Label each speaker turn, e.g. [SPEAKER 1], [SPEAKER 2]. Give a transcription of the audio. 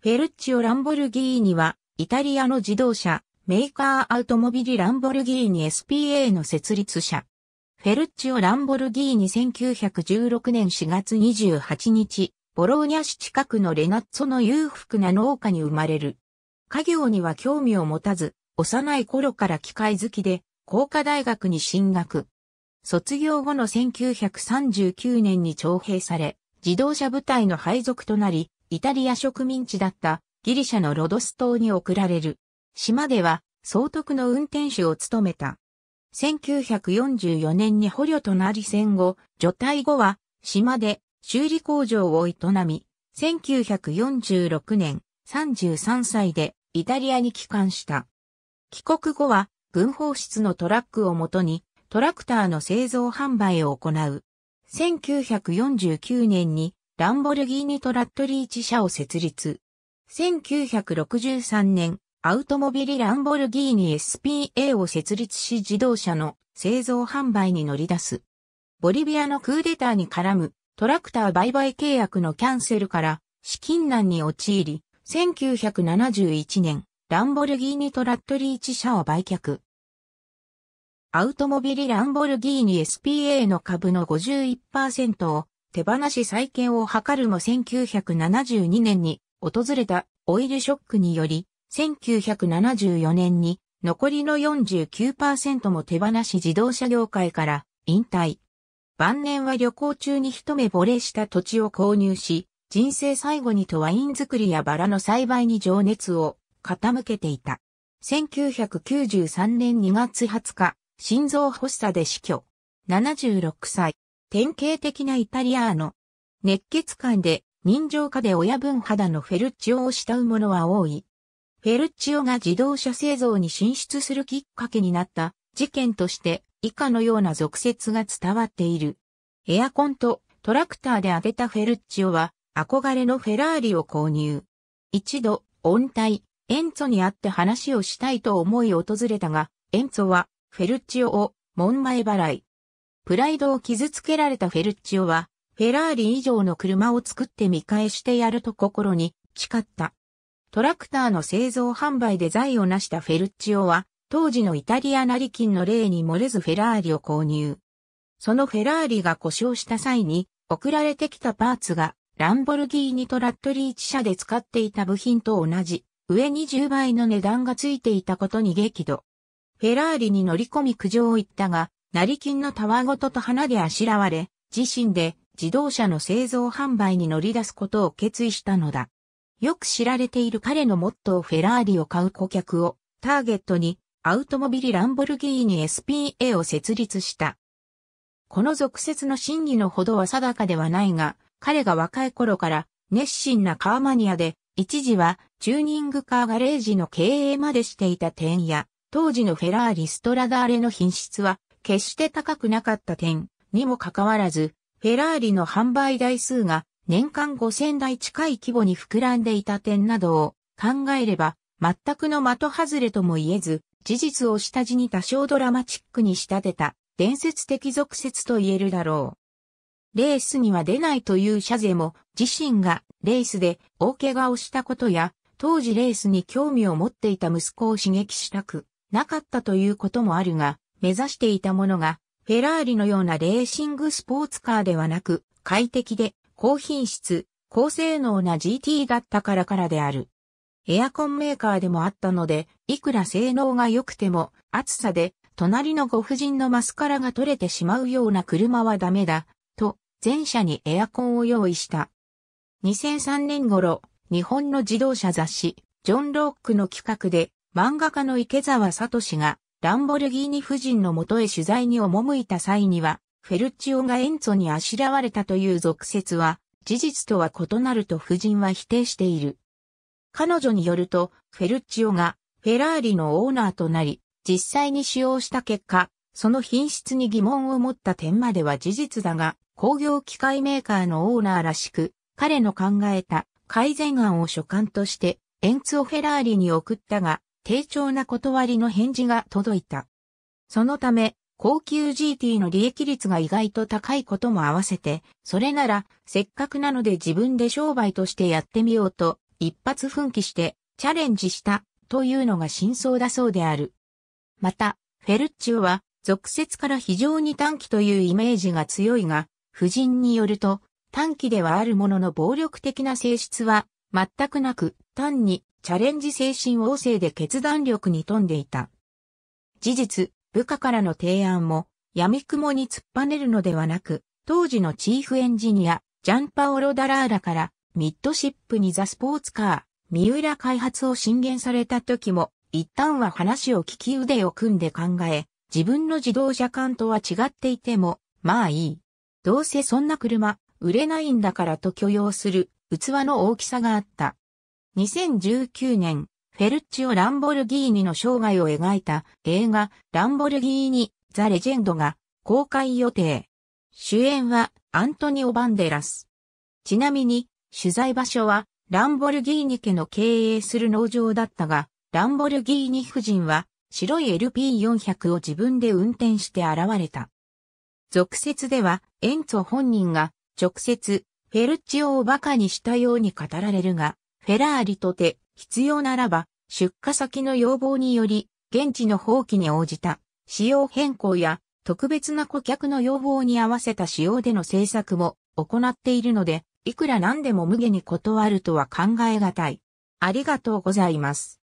[SPEAKER 1] フェルッチオ・ランボルギーニは、イタリアの自動車、メーカーアウトモビリ・ランボルギーニ SPA の設立者。フェルッチオ・ランボルギーニ1916年4月28日、ボローニャ市近くのレナッツォの裕福な農家に生まれる。家業には興味を持たず、幼い頃から機械好きで、工科大学に進学。卒業後の1939年に徴兵され、自動車部隊の配属となり、イタリア植民地だったギリシャのロドス島に送られる。島では総督の運転手を務めた。1944年に捕虜となり戦後、除隊後は島で修理工場を営み、1946年33歳でイタリアに帰還した。帰国後は軍法室のトラックをもとにトラクターの製造販売を行う。1949年にランボルギーニトラットリーチ社を設立。1963年、アウトモビリランボルギーニ SPA を設立し自動車の製造販売に乗り出す。ボリビアのクーデターに絡むトラクター売買契約のキャンセルから資金難に陥り、1971年、ランボルギーニトラットリーチ社を売却。アウトモビリランボルギーニ SPA の株の51%を手放し再建を図るも1972年に訪れたオイルショックにより、1974年に残りの49%も手放し自動車業界から引退。晩年は旅行中に一目惚れした土地を購入し、人生最後にとワイン作りやバラの栽培に情熱を傾けていた。1993年2月20日、心臓発作で死去。76歳。典型的なイタリアーノ。熱血感で人情家で親分肌のフェルチオを慕う者は多い。フェルチオが自動車製造に進出するきっかけになった事件として以下のような俗説が伝わっている。エアコンとトラクターで開けたフェルチオは憧れのフェラーリを購入。一度、温帯、エンツォに会って話をしたいと思い訪れたが、エンツォはフェルチオを門前払い。プライドを傷つけられたフェルッチオは、フェラーリ以上の車を作って見返してやると心に誓った。トラクターの製造販売で財を成したフェルッチオは、当時のイタリア成金の例に漏れずフェラーリを購入。そのフェラーリが故障した際に、送られてきたパーツが、ランボルギーニとラットリーチ社で使っていた部品と同じ、上に10倍の値段がついていたことに激怒。フェラーリに乗り込み苦情を言ったが、成金のたわごとと花であしらわれ、自身で自動車の製造販売に乗り出すことを決意したのだ。よく知られている彼のモットーフェラーリを買う顧客をターゲットにアウトモビリランボルギーニ SPA を設立した。この俗説の真偽のほどは定かではないが、彼が若い頃から熱心なカーマニアで、一時はチューニングカーガレージの経営までしていた点や、当時のフェラーリストラダーレの品質は決して高くなかった点にもかかわらず、フェラーリの販売台数が年間5000台近い規模に膨らんでいた点などを考えれば、全くの的外れとも言えず、事実を下地に多少ドラマチックに仕立てた伝説的俗説と言えるだろう。レースには出ないというシャゼも自身がレースで大怪我をしたことや当時レースに興味を持っていた息子を刺激したくなかったということもあるが目指していたものが、フェラーリのようなレーシングスポーツカーではなく、快適で高品質、高性能な GT だったからからである。エアコンメーカーでもあったので、いくら性能が良くても、暑さで、隣のご婦人のマスカラが取れてしまうような車はダメだ、と、全車にエアコンを用意した。2003年頃、日本の自動車雑誌、ジョン・ロックの企画で、漫画家の池澤聡が、ランボルギーニ夫人のもとへ取材に赴いた際には、フェルチオがエンツォにあしらわれたという俗説は、事実とは異なると夫人は否定している。彼女によると、フェルチオがフェラーリのオーナーとなり、実際に使用した結果、その品質に疑問を持った点までは事実だが、工業機械メーカーのオーナーらしく、彼の考えた改善案を所管として、エンツォ・フェラーリに送ったが、丁重な断りの返事が届いた。そのため、高級 GT の利益率が意外と高いことも合わせて、それなら、せっかくなので自分で商売としてやってみようと、一発奮起して、チャレンジした、というのが真相だそうである。また、フェルッチオは、俗説から非常に短期というイメージが強いが、夫人によると、短期ではあるものの暴力的な性質は、全くなく、単にチャレンジ精神旺盛で決断力に富んでいた。事実、部下からの提案も、闇雲に突っぱねるのではなく、当時のチーフエンジニア、ジャンパオロ・ダラーラから、ミッドシップにザ・スポーツカー、三浦開発を進言された時も、一旦は話を聞き腕を組んで考え、自分の自動車感とは違っていても、まあいい。どうせそんな車、売れないんだからと許容する、器の大きさがあった。2019年、フェルッチオ・ランボルギーニの生涯を描いた映画、ランボルギーニ・ザ・レジェンドが公開予定。主演はアントニオ・バンデラス。ちなみに、取材場所はランボルギーニ家の経営する農場だったが、ランボルギーニ夫人は白い LP400 を自分で運転して現れた。続説では、エンツォ本人が直接フェルッチオを馬鹿にしたように語られるが、フェラーリとて、必要ならば、出荷先の要望により、現地の放棄に応じた、仕様変更や、特別な顧客の要望に合わせた仕様での制作も行っているので、いくら何でも無下に断るとは考えがたい。ありがとうございます。